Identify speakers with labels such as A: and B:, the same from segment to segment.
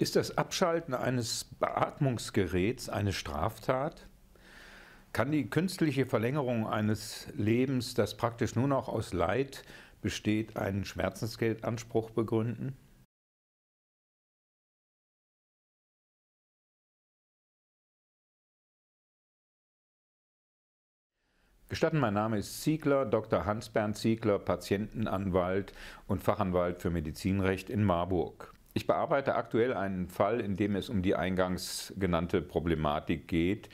A: Ist das Abschalten eines Beatmungsgeräts eine Straftat? Kann die künstliche Verlängerung eines Lebens, das praktisch nur noch aus Leid besteht, einen Schmerzensgeldanspruch begründen? Gestatten, mein Name ist Ziegler, Dr. Hans-Bernd Ziegler, Patientenanwalt und Fachanwalt für Medizinrecht in Marburg. Ich bearbeite aktuell einen Fall, in dem es um die eingangs genannte Problematik geht.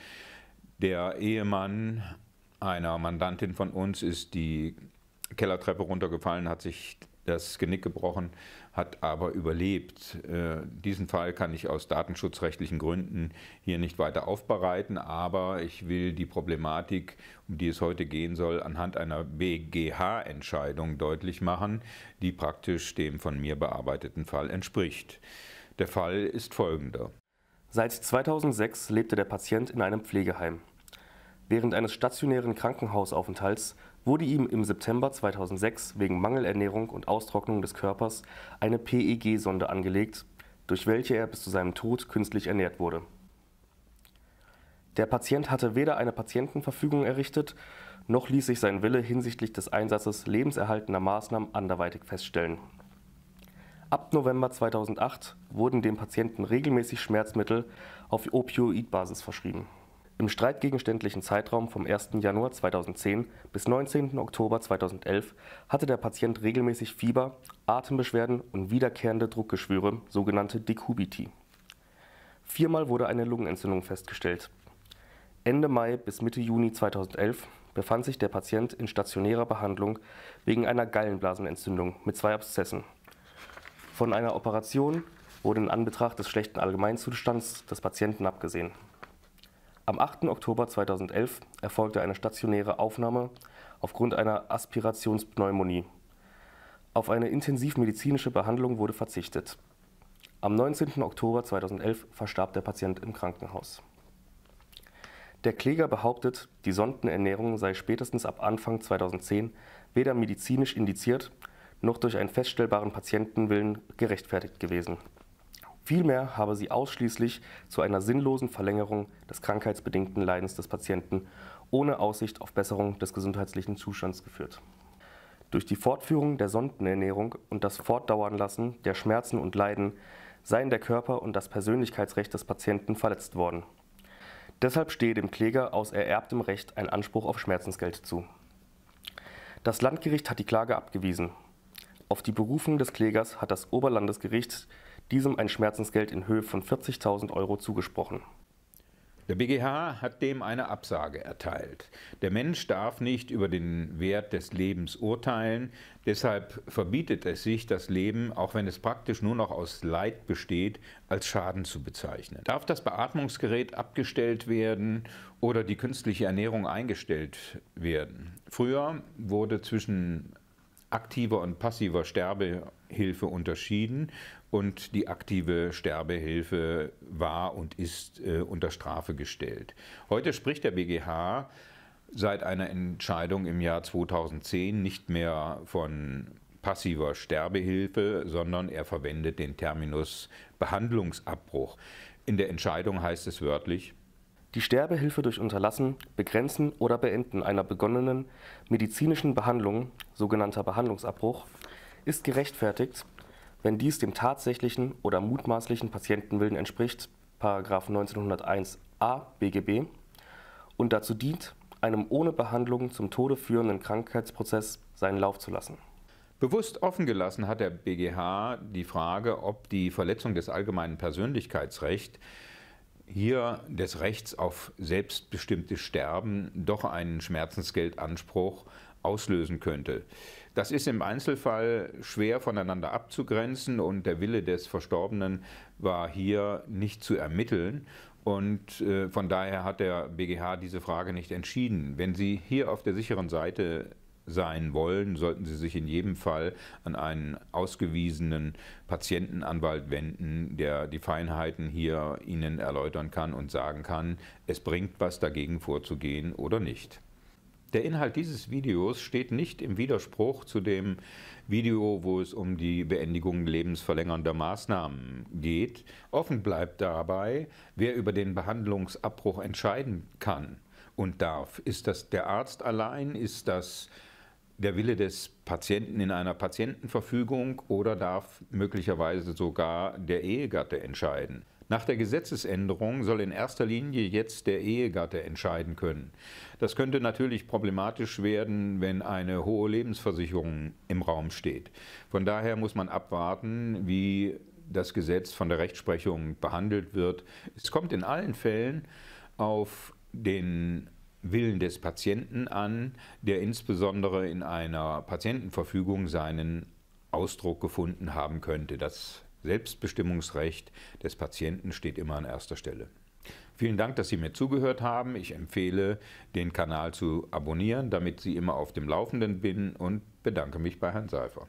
A: Der Ehemann einer Mandantin von uns ist die Kellertreppe runtergefallen, hat sich das Genick gebrochen, hat aber überlebt. Äh, diesen Fall kann ich aus datenschutzrechtlichen Gründen hier nicht weiter aufbereiten, aber ich will die Problematik, um die es heute gehen soll, anhand einer BGH-Entscheidung deutlich machen, die praktisch dem von mir bearbeiteten Fall entspricht. Der Fall ist folgender. Seit 2006 lebte der Patient in einem
B: Pflegeheim. Während eines stationären Krankenhausaufenthalts wurde ihm im September 2006 wegen Mangelernährung und Austrocknung des Körpers eine PEG-Sonde angelegt, durch welche er bis zu seinem Tod künstlich ernährt wurde. Der Patient hatte weder eine Patientenverfügung errichtet, noch ließ sich sein Wille hinsichtlich des Einsatzes lebenserhaltender Maßnahmen anderweitig feststellen. Ab November 2008 wurden dem Patienten regelmäßig Schmerzmittel auf Opioidbasis verschrieben. Im streitgegenständlichen Zeitraum vom 1. Januar 2010 bis 19. Oktober 2011 hatte der Patient regelmäßig Fieber, Atembeschwerden und wiederkehrende Druckgeschwüre, sogenannte Dekubiti. Viermal wurde eine Lungenentzündung festgestellt. Ende Mai bis Mitte Juni 2011 befand sich der Patient in stationärer Behandlung wegen einer Gallenblasenentzündung mit zwei Abszessen. Von einer Operation wurde in Anbetracht des schlechten Allgemeinzustands des Patienten abgesehen. Am 8. Oktober 2011 erfolgte eine stationäre Aufnahme aufgrund einer Aspirationspneumonie. Auf eine intensivmedizinische Behandlung wurde verzichtet. Am 19. Oktober 2011 verstarb der Patient im Krankenhaus. Der Kläger behauptet, die Sondenernährung sei spätestens ab Anfang 2010 weder medizinisch indiziert noch durch einen feststellbaren Patientenwillen gerechtfertigt gewesen. Vielmehr habe sie ausschließlich zu einer sinnlosen Verlängerung des krankheitsbedingten Leidens des Patienten ohne Aussicht auf Besserung des gesundheitlichen Zustands geführt. Durch die Fortführung der Sondenernährung und das Fortdauernlassen der Schmerzen und Leiden seien der Körper und das Persönlichkeitsrecht des Patienten verletzt worden. Deshalb stehe dem Kläger aus ererbtem Recht ein Anspruch auf Schmerzensgeld zu. Das Landgericht hat die Klage abgewiesen. Auf die Berufung des Klägers hat das Oberlandesgericht diesem
A: ein Schmerzensgeld in Höhe von 40.000 Euro zugesprochen. Der BGH hat dem eine Absage erteilt. Der Mensch darf nicht über den Wert des Lebens urteilen. Deshalb verbietet es sich, das Leben, auch wenn es praktisch nur noch aus Leid besteht, als Schaden zu bezeichnen. Darf das Beatmungsgerät abgestellt werden oder die künstliche Ernährung eingestellt werden? Früher wurde zwischen aktiver und passiver Sterbe- Hilfe unterschieden und die aktive Sterbehilfe war und ist äh, unter Strafe gestellt. Heute spricht der BGH seit einer Entscheidung im Jahr 2010 nicht mehr von passiver Sterbehilfe, sondern er verwendet den Terminus Behandlungsabbruch. In der Entscheidung heißt es wörtlich, die Sterbehilfe
B: durch Unterlassen, Begrenzen oder Beenden einer begonnenen medizinischen Behandlung, sogenannter Behandlungsabbruch, ist gerechtfertigt, wenn dies dem tatsächlichen oder mutmaßlichen Patientenwillen entspricht, 1901a BGB, und dazu dient, einem ohne Behandlung zum Tode führenden Krankheitsprozess seinen
A: Lauf zu lassen. Bewusst offengelassen hat der BGH die Frage, ob die Verletzung des allgemeinen Persönlichkeitsrechts hier des Rechts auf selbstbestimmtes Sterben doch einen Schmerzensgeldanspruch auslösen könnte. Das ist im Einzelfall schwer voneinander abzugrenzen und der Wille des Verstorbenen war hier nicht zu ermitteln. Und äh, von daher hat der BGH diese Frage nicht entschieden. Wenn Sie hier auf der sicheren Seite sein wollen, sollten Sie sich in jedem Fall an einen ausgewiesenen Patientenanwalt wenden, der die Feinheiten hier Ihnen erläutern kann und sagen kann, es bringt was dagegen vorzugehen oder nicht. Der Inhalt dieses Videos steht nicht im Widerspruch zu dem Video, wo es um die Beendigung lebensverlängernder Maßnahmen geht. Offen bleibt dabei, wer über den Behandlungsabbruch entscheiden kann und darf. Ist das der Arzt allein? Ist das der Wille des Patienten in einer Patientenverfügung oder darf möglicherweise sogar der Ehegatte entscheiden. Nach der Gesetzesänderung soll in erster Linie jetzt der Ehegatte entscheiden können. Das könnte natürlich problematisch werden, wenn eine hohe Lebensversicherung im Raum steht. Von daher muss man abwarten, wie das Gesetz von der Rechtsprechung behandelt wird. Es kommt in allen Fällen auf den Willen des Patienten an, der insbesondere in einer Patientenverfügung seinen Ausdruck gefunden haben könnte. Das Selbstbestimmungsrecht des Patienten steht immer an erster Stelle. Vielen Dank, dass Sie mir zugehört haben. Ich empfehle, den Kanal zu abonnieren, damit Sie immer auf dem Laufenden bin und bedanke mich bei Herrn Seifer.